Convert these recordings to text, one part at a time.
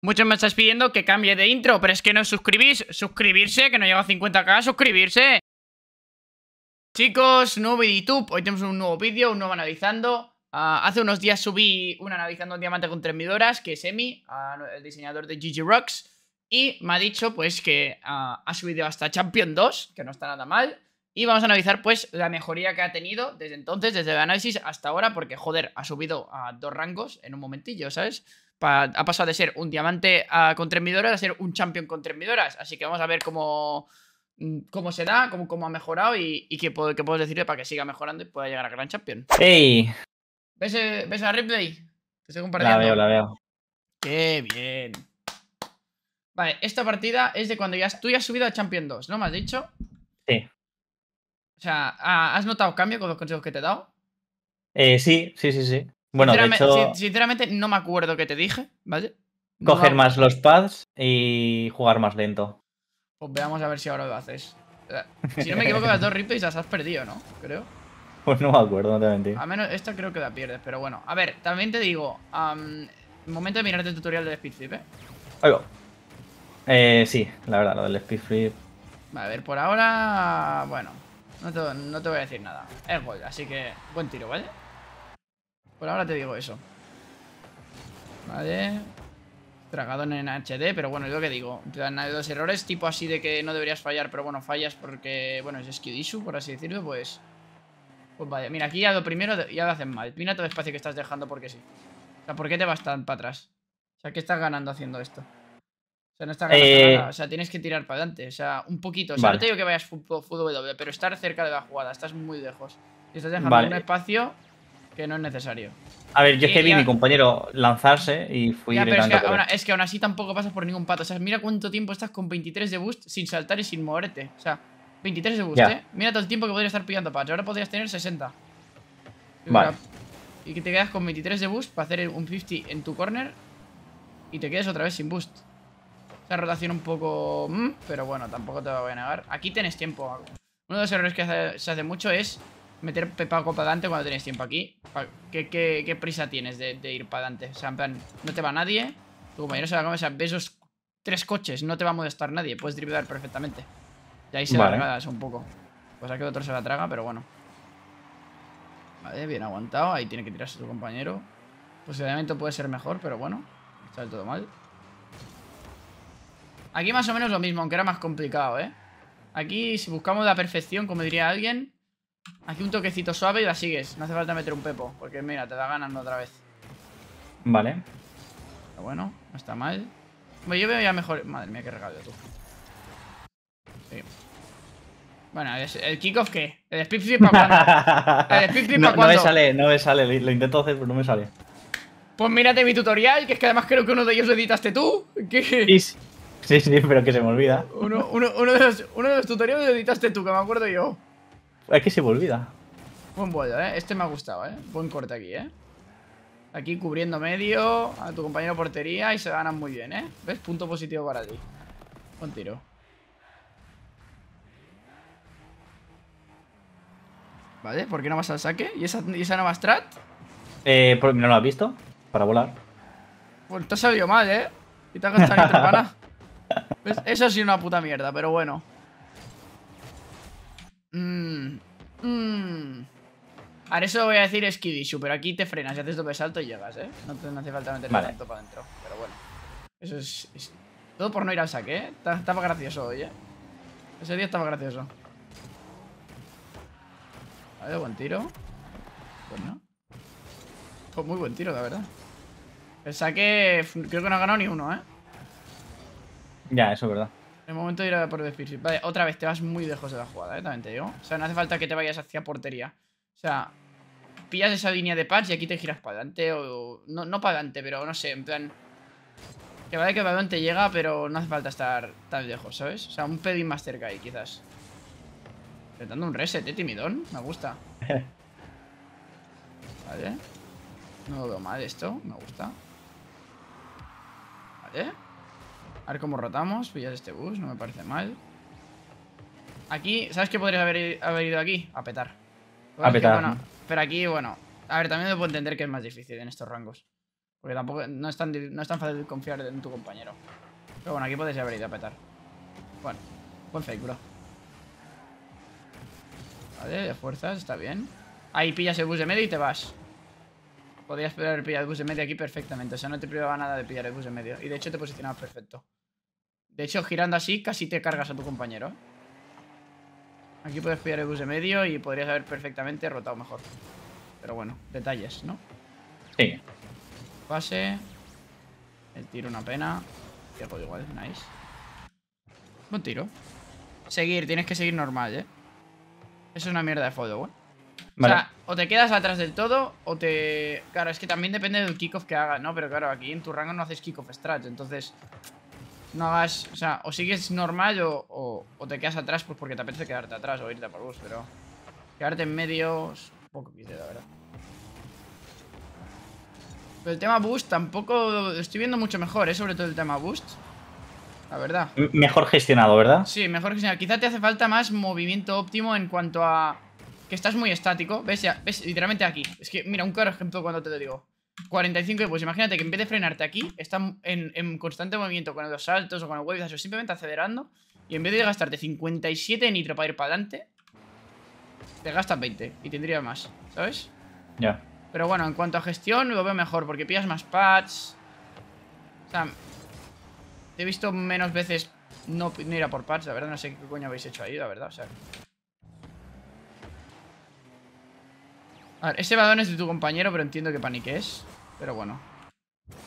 Muchos me estáis pidiendo que cambie de intro, pero es que no os suscribís. Suscribirse, que no lleva a 50k, suscribirse. Chicos, nuevo YouTube. Hoy tenemos un nuevo vídeo, un nuevo analizando. Ah, hace unos días subí un analizando un diamante con 3 midoras, que es Emi, ah, el diseñador de GG Rocks. Y me ha dicho, pues, que ah, ha subido hasta Champion 2, que no está nada mal. Y vamos a analizar, pues, la mejoría que ha tenido desde entonces, desde el análisis hasta ahora, porque, joder, ha subido a dos rangos en un momentillo, ¿sabes? ha pasado de ser un diamante con tremidoras a ser un champion con tremidoras Así que vamos a ver mm, cómo, se da, cómo, cómo ha mejorado y, qué, puedo, qué decirle para que siga mejorando y pueda llegar a gran champion. ¡Ey! Eh, ¿Ves, a Ripley? Te estoy compartiendo. La veo, la veo. ¡Qué bien! Vale, esta partida es de cuando ya tú ya has subido a Champion 2, ¿no? ¿Me has dicho? Sí. O sea, ¿has notado cambio con los consejos que te he dado? Eh, sí, sí, sí, sí. Bueno, sinceramente, de hecho, sinceramente, no me acuerdo que te dije, ¿vale? coger más los pads y jugar más lento. Pues veamos a ver si ahora lo haces. Eh, si no me equivoco, las dos replays las has perdido, ¿no? Creo. Pues no me acuerdo, no te mentí. A menos esta creo que la pierdes, pero bueno. A ver, también te digo, momento de mirarte el tutorial del speedflip, ¿eh? Oigo. Eh, sí, la verdad, lo del speedflip. A ver, por ahora, bueno, no te, no te voy a decir nada. Es gol, así que buen tiro, ¿vale? Por ahora te digo eso. Vale. Tragadón en HD, pero bueno, es lo que digo. Te dan dos errores, tipo así de que no deberías fallar, pero bueno, fallas porque, bueno, es skill issue, por así decirlo, pues... Pues vale, mira, aquí ya lo primero ya lo hacen mal. Mira todo el espacio que estás dejando porque sí. O sea, ¿por qué te vas tan para atrás? O sea, ¿qué estás ganando haciendo esto? O sea, no estás ganando eh. nada. O sea, tienes que tirar para adelante. O sea, un poquito. O sea, no te digo que vayas fútbol, fútbol pero estar cerca de la jugada. Estás muy lejos. Y estás dejando un espacio que no es necesario. A ver, yo es que vi a mi compañero lanzarse y fui ya, pero es, que, ahora, es que aún así tampoco pasas por ningún pato. O sea, mira cuánto tiempo estás con 23 de boost sin saltar y sin moverte. O sea, 23 de boost, ¿eh? Mira todo el tiempo que podrías estar pillando pa'cho, Ahora podrías tener 60. Y vale. Y que te quedas con 23 de boost para hacer un 50 en tu corner y te quedas otra vez sin boost. La rotación un poco... Mm, pero bueno, tampoco te voy a negar. Aquí tienes tiempo. Uno de los errores que se hace mucho es meter Pepaco para adelante cuando tenéis tiempo aquí. ¿Qué, prisa tienes de, ir para adelante? O sea, en plan, no te va nadie. Tu compañero se va a comer, o sea, ves esos tres coches, no te va a molestar nadie. Puedes driblar perfectamente. Y ahí se vale. eso un poco. Pues aquí otro se la traga, pero bueno. Vale, bien aguantado. Ahí tiene que tirarse tu compañero. Posicionamiento puede ser mejor, pero bueno. Está del todo mal. Aquí más o menos lo mismo, aunque era más complicado, ¿eh? Aquí, si buscamos la perfección, como diría alguien, Aquí un toquecito suave y la sigues. No hace falta meter un pepo, porque mira, te da ganando otra vez. Vale. Está bueno, no está mal. Bueno, yo veo ya mejor... Madre mía, qué regalo tú. Bueno, ¿el kickoff qué? ¿El speed flip para cuándo? ¿El speed flip para no, cuándo? No me sale, no me sale. Lo intento hacer, pero no me sale. Pues mírate mi tutorial, que es que además creo que uno de ellos lo editaste tú. Sí, sí, pero que se me olvida. Uno, uno, uno, de, los, uno de los tutoriales lo editaste tú, que me acuerdo yo. Es que se me olvida. Buen vuelo, ¿eh? Este me ha gustado, ¿eh? Buen corte aquí, ¿eh? Aquí cubriendo medio a tu compañero portería y se ganan muy bien, ¿eh? ¿Ves? Punto positivo para ti. Buen tiro. ¿Vale? ¿Por qué no vas al saque? ¿Y esa, no esa nueva strat? Eh, ¿por, ¿No lo has visto? Para volar. Pues te has salido mal, ¿eh? Y te has gastado otra pana ¿Ves? Eso sí una puta mierda, pero bueno. Mmm. Mmm. Ahora eso voy a decir Skidishu pero aquí te frenas y haces doble salto y llegas, ¿eh? No, te, hace falta meter el tanto para adentro. Pero bueno. Eso es, Todo por no ir al saque, ¿eh? Estaba gracioso hoy, ¿eh? Ese día estaba gracioso. ver, buen tiro. Pues no Pues muy buen tiro, la verdad. El saque creo que no ha ganado ni uno, ¿eh? Ya, eso es verdad. El momento de ir a por Perfil. Vale, otra vez, te vas muy lejos de la jugada, eh, también te digo. O sea, no hace falta que te vayas hacia portería. O sea, pillas esa línea de patch y aquí te giras para adelante o... No, no para adelante, pero no sé, en plan... Que vale que el balón te llega, pero no hace falta estar tan lejos, ¿sabes? O sea, un pedín más cerca ahí, quizás. Intentando un reset, ¿eh, timidón? Me gusta. Vale. No lo veo mal esto, me gusta. Vale. A ver cómo rotamos. Pillas este bus, no me parece mal. Aquí, ¿sabes qué podrías haber, haber ido aquí? A petar. a petar. pero aquí, bueno. A ver, también puedo entender que es más difícil en estos rangos. Porque tampoco no es tan, no es tan fácil confiar en tu compañero. Pero bueno, aquí podrías haber ido a petar. Bueno, buen fake, bro. Vale, de fuerzas, está bien. Ahí pillas el bus de medio y te vas. Podrías pillar el bus de medio aquí perfectamente. O sea, no te privaba nada de pillar el bus de medio. Y de hecho te posicionabas perfecto. De hecho, girando así casi te cargas a tu compañero. Aquí puedes pillar el bus de medio y podrías haber perfectamente rotado mejor. Pero bueno, detalles, ¿no? Sí. Pase. El tiro una pena. Y igual, nice. Buen tiro. Seguir, tienes que seguir normal, ¿eh? Eso es una mierda de follow, ¿eh? Vale. O sea, o te quedas atrás del todo o te... Claro, es que también depende del kickoff que hagas, ¿no? Pero claro, aquí en tu rango no haces kickoff strats, entonces no hagas... O sea, o sigues normal o, te quedas atrás pues porque te apetece quedarte atrás o irte por boost, pero... Quedarte en medio es un poco quise, la verdad. Pero el tema boost tampoco estoy viendo mucho mejor, ¿eh? Sobre todo el tema boost. La verdad. Mejor gestionado, ¿verdad? Sí, mejor gestionado. Quizá te hace falta más movimiento óptimo en cuanto a... Que estás muy estático. ¿Ves? ¿Ves? Literalmente aquí. Es que, mira, un claro ejemplo cuando te lo digo. 45, pues imagínate que en vez de frenarte aquí, está en, constante movimiento con los saltos o con el wave simplemente acelerando. Y en vez de gastarte 57 de nitro para ir para adelante, te gastas 20 y tendría más, ¿sabes? Ya. Pero bueno, en cuanto a gestión, lo veo mejor porque pillas más pads. O sea, he visto menos veces no, no ir a por pads, la verdad, no sé qué coño habéis hecho ahí, la verdad, o sea. A ver, ese badón es de tu compañero, pero entiendo que paniques. Pero bueno.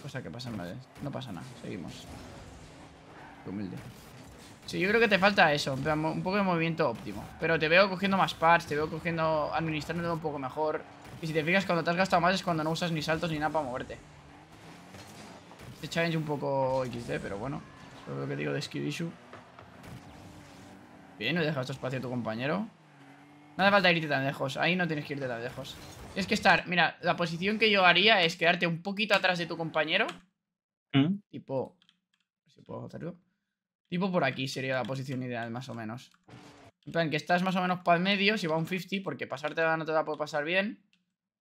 Cosa que pasa en No pasa nada. Seguimos. Qué humilde. Sí, yo creo que te falta eso. Un poco de movimiento óptimo. Pero te veo cogiendo más parts, te veo cogiendo. Administrándolo un poco mejor. Y si te fijas, cuando te has gastado más es cuando no usas ni saltos ni nada para moverte. Este challenge un poco XD, pero bueno. lo que digo de skill issue. Bien, he dejado este espacio a tu compañero. No hace falta irte tan lejos, ahí no tienes que irte tan lejos Es que estar, mira, la posición que yo haría es quedarte un poquito atrás de tu compañero ¿Mm? Tipo... Si puedo hacerlo Tipo por aquí sería la posición ideal, más o menos En plan, que estás más o menos para el medio, si va un 50 Porque pasarte no te da por pasar bien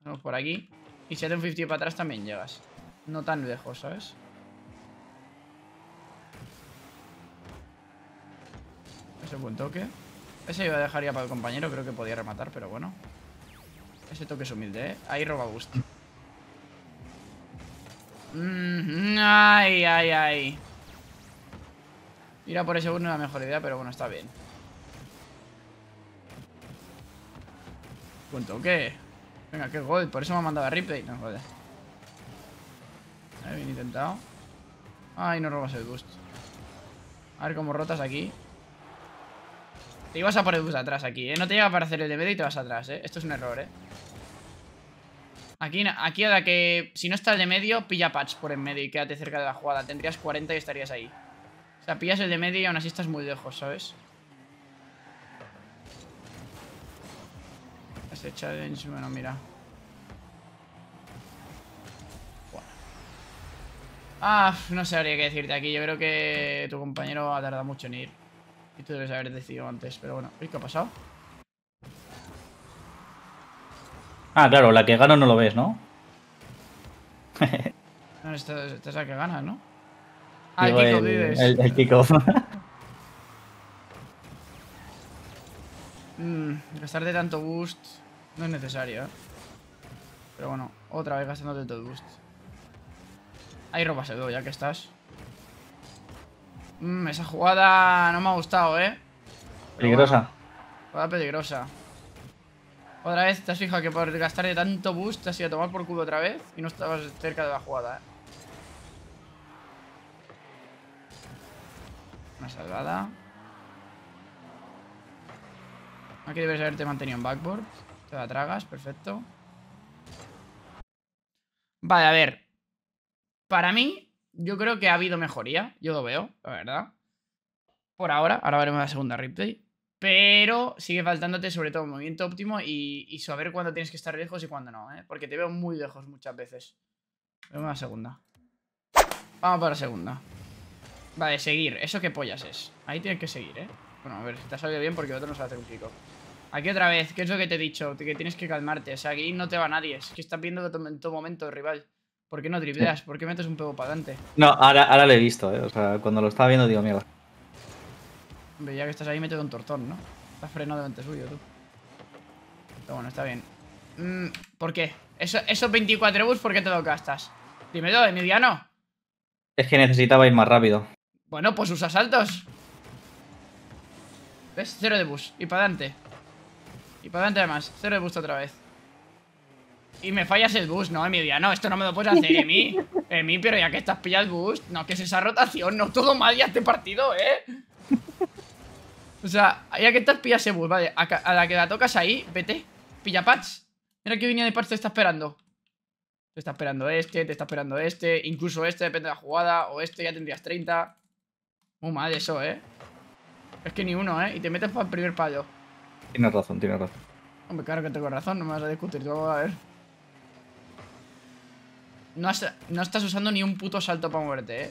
Vamos por aquí Y si hace un 50 para atrás también llegas No tan lejos, ¿sabes? Ese buen toque ese yo dejaría para el compañero, creo que podía rematar, pero bueno. Ese toque es humilde, ¿eh? Ahí roba gusto. Mm, ay, ay, ay. Ir a por ese uno no es la mejor idea, pero bueno, está bien. Buen toque. Venga, qué gol. Por eso me ha mandado a replay No, joder. Bien intentado. Ay, no robas el gusto. A ver cómo rotas aquí. Te ibas a por de atrás aquí, ¿eh? No te llega para hacer el de medio y te vas atrás, ¿eh? Esto es un error, ¿eh? Aquí, aquí a la que... Si no está el de medio, pilla patch por en medio y quédate cerca de la jugada. Tendrías 40 y estarías ahí. O sea, pillas el de medio y aún así estás muy lejos, ¿sabes? Este challenge... Bueno, mira. Ah, no habría qué decirte aquí. Yo creo que tu compañero ha tardado mucho en ir. Y tú debes haber decidido antes, pero bueno. qué ha pasado? Ah, claro, la que gano no lo ves, ¿no? no esta, es la que gana, ¿no? Ah, el kickoff El, kickoff. Mm, gastarte tanto boost no es necesario, ¿eh? Pero bueno, otra vez gastándote todo boost. Hay ropa el ya que estás. Mm, esa jugada no me ha gustado, ¿eh? Peligrosa. jugada peligrosa. Otra vez te has fijado que por gastar de tanto boost te has ido a tomar por culo otra vez y no estabas cerca de la jugada, ¿eh? Una salvada. Aquí debes haberte mantenido en backboard. Te la tragas, perfecto. Vale, a ver. Para mí, yo creo que ha habido mejoría, yo lo veo, la verdad. Por ahora, ahora veremos la segunda replay. Pero sigue faltándote sobre todo movimiento óptimo y, saber cuándo tienes que estar lejos y cuándo no, ¿eh? Porque te veo muy lejos muchas veces. Vamos la segunda. Vamos para la segunda. Vale, seguir. ¿Eso que pollas es? Ahí tienes que seguir, ¿eh? Bueno, a ver, si te ha salido bien porque otro nos va a hacer un pico. Aquí otra vez, ¿qué es lo que te he dicho? Que tienes que calmarte, o sea, aquí no te va nadie. Es que estás viendo en todo momento, rival. ¿Por qué no dribleas? ¿Por qué metes un pego para adelante? No, ahora, ahora lo he visto, ¿eh? O sea, cuando lo estaba viendo digo, mierda. Hombre, que estás ahí, metido un tortón, ¿no? Está frenado delante suyo, tú. Pero bueno, está bien. Mm, ¿Por qué? Eso, esos 24 bus, ¿por qué te lo gastas? Dímelo, Emiliano. Es que necesitaba ir más rápido. Bueno, pues usa saltos. ¿Ves? Cero de bus. Y para adelante. Y para adelante además. Cero de bus otra vez. Y me fallas el bus ¿no, no, Esto no me lo puedes hacer, Emi. Emi, pero ya que estás pillado el boost. No, que es esa rotación? No, todo mal ya este partido, ¿eh? O sea, ya que estás pillas ese boost, vale. A, la que la tocas ahí, vete. Pilla patch. Mira que línea de patch te está esperando. Te está esperando este, te está esperando este. Incluso este, depende de la jugada. O este, ya tendrías 30. Muy mal eso, ¿eh? Es que ni uno, ¿eh? Y te metes para el primer palo. Tienes razón, tienes razón. Hombre, claro que tengo razón, no me vas a discutir, tú a ver no, estás usando ni un puto salto para moverte, ¿eh?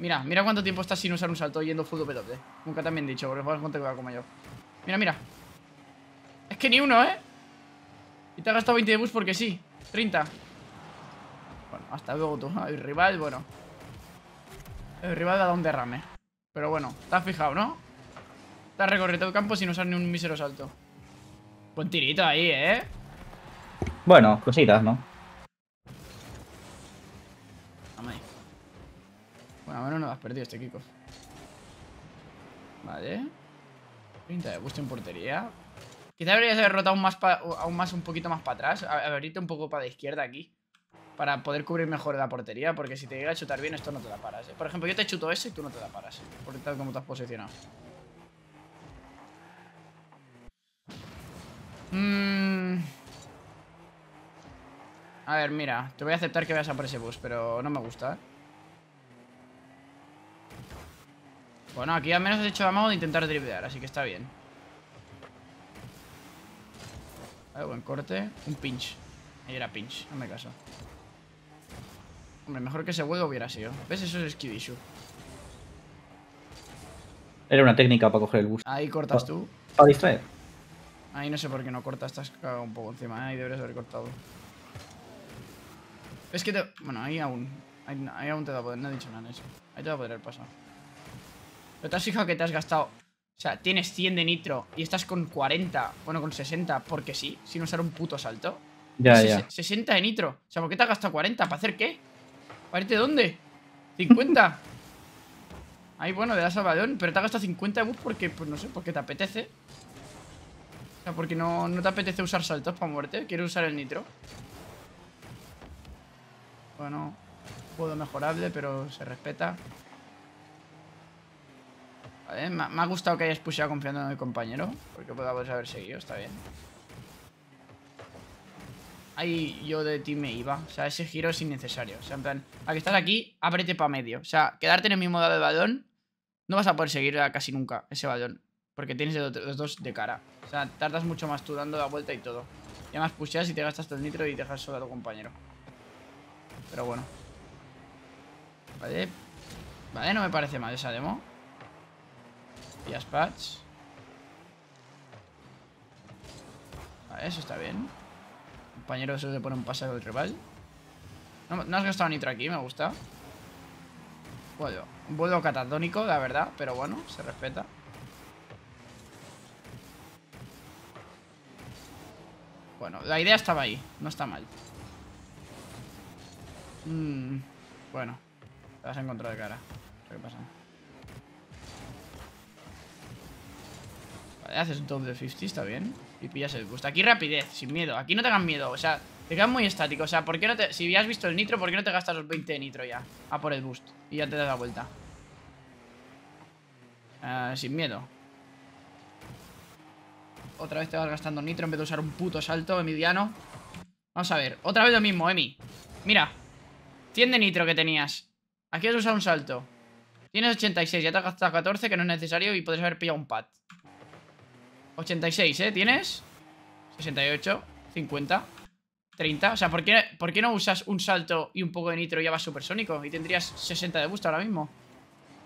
Mira, mira cuánto tiempo estás sin usar un salto yendo full pelote Nunca te han dicho, porque juegas con como yo. Mira, mira. Es que ni uno, ¿eh? Y te ha gastado 20 de bus porque sí. 30. Bueno, hasta luego tú. El rival, bueno. El rival da donde un derrame. Pero bueno, te has fijado, ¿no? Te has recorrido el campo sin usar ni un mísero salto. Buen tirito ahí, ¿eh? Bueno, cositas, ¿no? Bueno, al menos no lo has perdido este Kiko. Vale. Pinta de gusto en portería. Quizá deberías haber roto aún más, aún más un poquito más para atrás. Abrirte un poco para la izquierda aquí. Para poder cubrir mejor la portería. Porque si te llega a chutar bien, esto no te la paras. ¿eh? Por ejemplo, yo te chuto ese y tú no te la paras. ¿eh? Por tal como te has posicionado. Mmm... A ver, mira, te voy a aceptar que vayas a por ese bus, pero no me gusta, ¿eh? Bueno, aquí al menos has hecho la mano de intentar driblear, así que está bien. Vale, buen corte. Un pinch. Ahí era pinch, no me caso. Hombre, mejor que ese huevo hubiera sido. ¿Ves? Eso es skid issue. Era una técnica para coger el bus. Ahí cortas tú. Para distraer. Ahí no sé por qué no cortas, estás cagado un poco encima, ahí deberías haber cortado. Es que te... Bueno, ahí aún. Ahí, aún te da poder, no he dicho nada en eso. Ahí te va a poder pasar. ¿No te has fijado que te has gastado? O sea, tienes 100 de nitro y estás con 40, bueno, con 60, porque sí, sin usar un puto salto. Ya, ya. 60 de nitro. O sea, ¿por qué te has gastado 40? ¿Para hacer qué? ¿Para irte dónde? ¿50? Ahí, bueno, de la salvadón. pero te has gastado 50 de bus porque, pues no sé, porque te apetece. O sea, porque no, no te apetece usar saltos para muerte. Quieres usar el nitro. Bueno, juego mejorable, pero se respeta me ha gustado que hayas pusheado confiando en el compañero. Porque podamos haber seguido, está bien. Ahí yo de ti me iba. O sea, ese giro es innecesario. O sea, en plan, a que estás aquí, ábrete para medio. O sea, quedarte en el mismo lado de balón, no vas a poder seguir casi nunca ese balón. Porque tienes los dos de cara. O sea, tardas mucho más tú dando la vuelta y todo. Y además pusheas y te gastas todo el nitro y dejas solo a tu compañero. Pero bueno. Vale. Vale, no me parece mal esa demo. Y Patch. eso está bien. Compañero, eso se pone un paseo al rival. No, has gastado nitro aquí, me gusta. Bueno, un vuelo catatónico, la verdad, pero bueno, se respeta. Bueno, la idea estaba ahí, no está mal. Mm, bueno, te vas a encontrar de cara. ¿Qué pasa? haces un top de 50, está bien. Y pillas el boost. Aquí rapidez, sin miedo. Aquí no te tengan miedo, o sea, te quedas muy estático. O sea, ¿por qué no te... Si ya has visto el nitro, ¿por qué no te gastas los 20 de nitro ya? A por el boost. Y ya te das la vuelta. Ah, sin miedo. Otra vez te vas gastando nitro en vez de usar un puto salto, emidiano Vamos a ver. Otra vez lo mismo, Emi. Mira. 100 de nitro que tenías. Aquí has usado un salto. Tienes 86, ya te has gastado 14, que no es necesario, y podrías haber pillado un pad. 86, ¿eh? ¿Tienes? 68, 50, 30. O sea, ¿por qué, ¿por qué no usas un salto y un poco de nitro y ya vas supersónico? Y tendrías 60 de boost ahora mismo.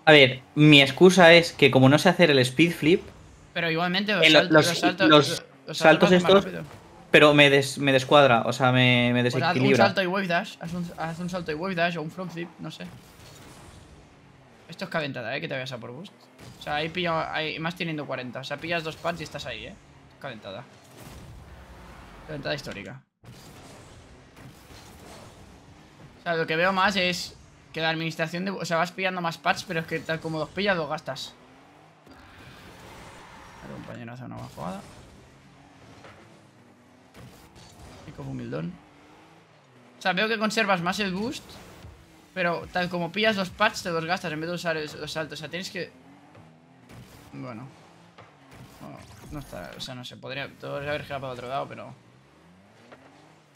A ver, mi excusa es que como no sé hacer el speed flip... Pero igualmente los, saltos, los, saltos, estos... Pero me, des, me, descuadra, o sea, me, me desequilibra. haz un salto y wave dash, haz un salto y wave dash o un front flip, no sé. Esto es calentada, ¿eh? Que te vayas a por boost. O sea, ahí pillo, más teniendo 40. O sea, pillas dos parts y estás ahí, ¿eh? Calentada. Calentada histórica. O sea, lo que veo más es que la administración de... O sea, vas pillando más pads, pero es que tal como dos pillas, dos gastas. El compañero hace una más jugada. Y como humildón. O sea, veo que conservas más el boost pero tal como pillas los pads, te los gastas en vez de usar los saltos. O sea, tienes que... Bueno. no está... O sea, no sé. Podría... Todo haber girado para otro lado, pero...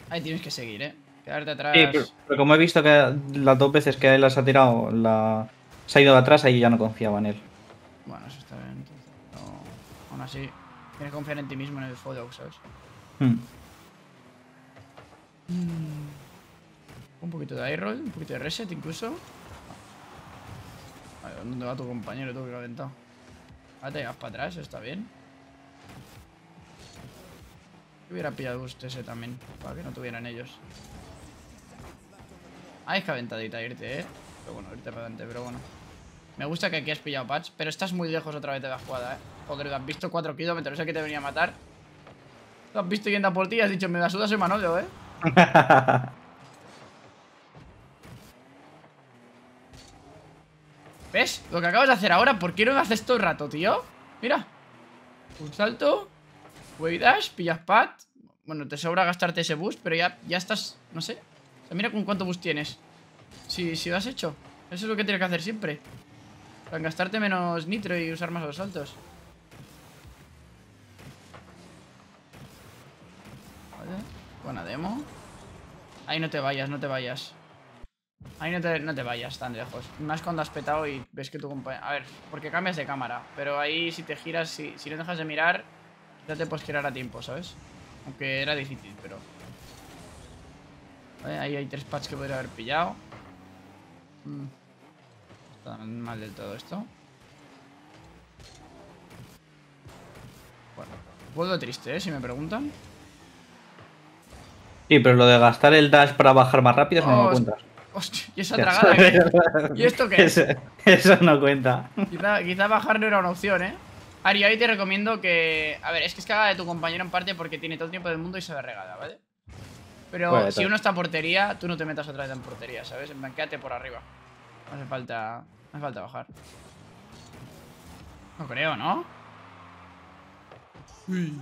Ahí tienes que seguir, ¿eh? Quedarte atrás... Sí, pero, como he visto que las dos veces que él las ha tirado, la... se ha ido de atrás, ahí ya no confiaba en él. Bueno, eso está bien. Entonces, no... Aún así, tienes que confiar en ti mismo en el follow, ¿sabes? Hmm. Mm. Un poquito de I-Roll, un poquito de reset incluso. A ver, ¿dónde va tu compañero tú que lo ha aventado? Ah, te para atrás, está bien. Yo hubiera pillado usted ese también, para que no tuvieran ellos. Ah, es que aventadita irte, eh. Pero bueno, irte para adelante, pero bueno. Me gusta que aquí has pillado patch, pero estás muy lejos otra vez de la jugada, eh. Joder, has visto 4 kilómetros, sé eh, que te venía a matar. Lo has visto yendo a por ti has dicho, me da sudas hermano, yo, eh. Lo que acabas de hacer ahora, ¿por qué no me haces todo el rato, tío? Mira. Un salto. Wave dash, pillas pat Bueno, te sobra gastarte ese boost, pero ya, ya estás... No sé. mira con cuánto boost tienes. Si, si lo has hecho. Eso es lo que tienes que hacer siempre. Para gastarte menos nitro y usar más los saltos. Vale. Buena demo. Ahí no te vayas, no te vayas. Ahí no te, vayas tan lejos. Más cuando has petado y ves que tu compañero... A ver, porque cambias de cámara. Pero ahí si te giras, si, si no dejas de mirar, ya te puedes girar a tiempo, ¿sabes? Aunque era difícil, pero... ahí hay tres patches que podría haber pillado. Mm. Está mal del todo esto. Bueno, vuelvo triste, ¿eh? Si me preguntan. Sí, pero lo de gastar el dash para bajar más rápido, es no me lo cuentas. Hostia, ¿y esa tragada? ¿qué? ¿eh? ¿Y esto qué es? Eso, no cuenta. Quizá, bajar no era una opción, ¿eh? Ari, hoy te recomiendo que... A ver, es que es cagada de tu compañero en parte porque tiene todo el tiempo del mundo y se ve regada, ¿vale? Pero si uno está en portería, tú no te metas otra vez en portería, ¿sabes? Quédate por arriba. No hace falta... No hace falta bajar. No creo, ¿no? Uy.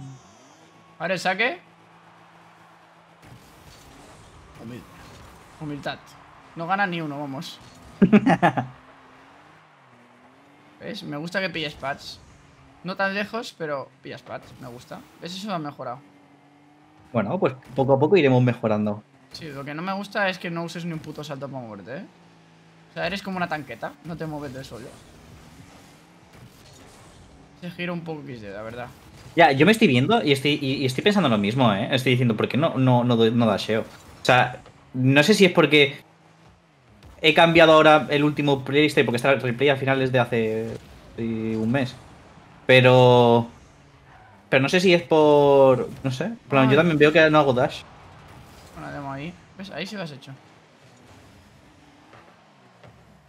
Ahora el saque. Humildad. Humildad. No gana ni uno, vamos. ¿Ves? Me gusta que pilles pads. No tan lejos, pero pillas pads. Me gusta. ¿Ves? Eso ha mejorado. Bueno, pues poco a poco iremos mejorando. Sí, lo que no me gusta es que no uses ni un puto salto para moverte, ¿eh? O sea, eres como una tanqueta. No te mueves de solo. Se gira un poco XD, la verdad. Ya, yo me estoy viendo y estoy, estoy pensando lo mismo, ¿eh? Estoy diciendo, ¿por qué no, no, no, no dasheo? O sea, no sé si es porque he cambiado ahora el último playlist porque está el replay al final es de hace un mes. Pero. Pero no sé si es por. No sé. Plan, yo ah. también veo que no hago dash. Una demo ahí. ¿Ves? Ahí sí lo has hecho.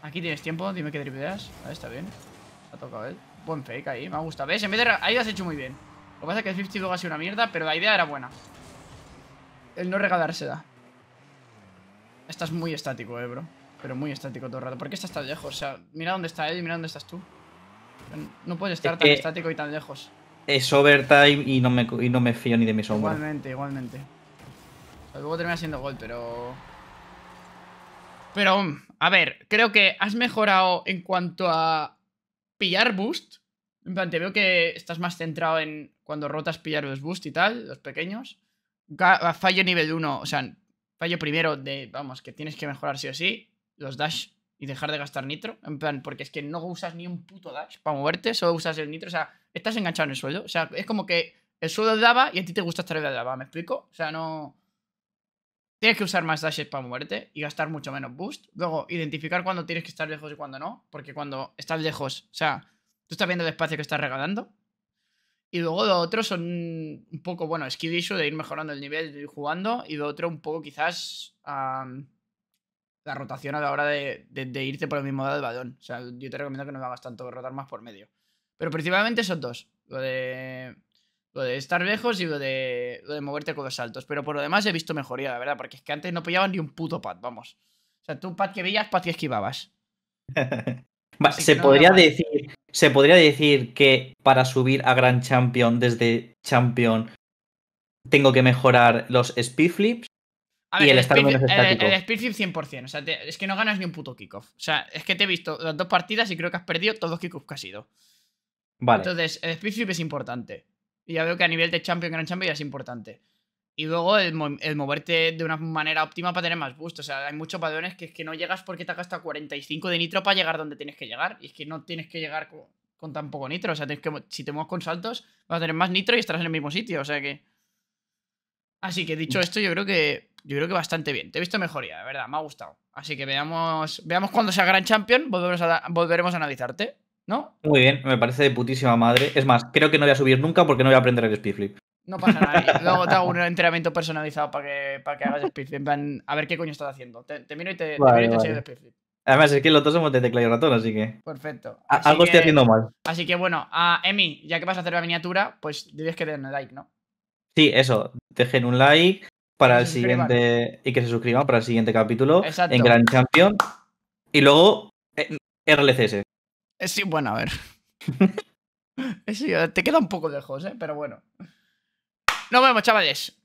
Aquí tienes tiempo, dime qué dripeas. Ahí está bien. Ha tocado él. Buen fake ahí, me ha gusta. ¿Ves? En vez de. Ahí lo has hecho muy bien. Lo que pasa es que el 50 luego ha sido una mierda, pero la idea era buena. El no regalársela. Estás muy estático, eh, bro. Pero muy estático todo el rato. ¿Por qué estás tan lejos? O sea, mira dónde está él y mira dónde estás tú. No puedes estar tan estático y tan lejos. Es overtime y no me, y no me fío ni de mi sombra. Igualmente, igualmente. luego termina siendo gol, pero... Pero, a ver, creo que has mejorado en cuanto a pillar boost. En plan, te veo que estás más centrado en cuando rotas pillar los boost y tal, los pequeños. Fallo nivel 1, o sea, fallo primero de, vamos, que tienes que mejorar sí o sí los dash y dejar de gastar nitro. En plan, porque es que no usas ni un puto dash para moverte, solo usas el nitro. O sea, estás enganchado en el suelo. O sea, es como que el suelo daba y a ti te gusta estar de daba, ¿me explico? O sea, no. Tienes que usar más dashes para moverte y gastar mucho menos boost. Luego, identificar cuando tienes que estar lejos y cuando no. Porque cuando estás lejos, o sea, tú estás viendo el espacio que estás regalando. Y luego lo otro son un poco, bueno, skill issue de ir mejorando el nivel, de ir jugando. Y lo otro un poco quizás la rotación a la hora de, irte por el mismo lado del balón. O sea, yo te recomiendo que no hagas tanto, rotar más por medio. Pero principalmente son dos. Lo de, estar lejos y lo de, moverte con los saltos. Pero por lo demás he visto mejoría, la verdad, porque es que antes no pillaban ni un puto pad, vamos. O sea, tú pad que veías, pad que esquivabas. se, podría decir, se podría decir que para subir a Grand Champion desde Champion tengo que mejorar los speed flips y el, el El, 100%. O sea, es que no ganas ni un puto kickoff. O sea, es que te he visto las dos partidas y creo que has perdido todos los kickoffs que has ido. Vale. Entonces, el speed es importante. Y ya veo que a nivel de Champion, Gran Champion ya es importante. Y luego el, moverte de una manera óptima para tener más boost. O sea, hay muchos padrones que es que no llegas porque te has gastado 45 de nitro para llegar donde tienes que llegar. Y es que no tienes que llegar con, con tan poco nitro. O sea, tienes que, si te mueves con saltos, vas a tener más nitro y estarás en el mismo sitio. O sea que. Así que dicho mm. esto, yo creo que yo creo que bastante bien. Te he visto mejoría, de verdad, me ha gustado. Así que veamos, veamos cuando sea Gran Champion, volveremos a, volveremos a analizarte, ¿no? Muy bien, me parece de putísima madre. Es más, creo que no voy a subir nunca porque no voy a aprender el speedflip. No pasa nada. Luego te hago un entrenamiento personalizado para que, hagas speedflip. a ver qué coño estás haciendo. Te, miro y te, miro y te speedflip. Además, es que los dos somos de teclado y ratón, así que. Perfecto. algo estoy haciendo mal. Así que bueno, a Emi, ya que vas a hacer la miniatura, pues debes que den like, ¿no? Sí, eso. Dejen un like, para el siguiente y que se suscriban para el siguiente capítulo en Gran Champion y luego eh, RLCS. Eh, sí, bueno, a ver. Eh, te queda un poco lejos, ¿eh? pero bueno. Nos vemos, chavales.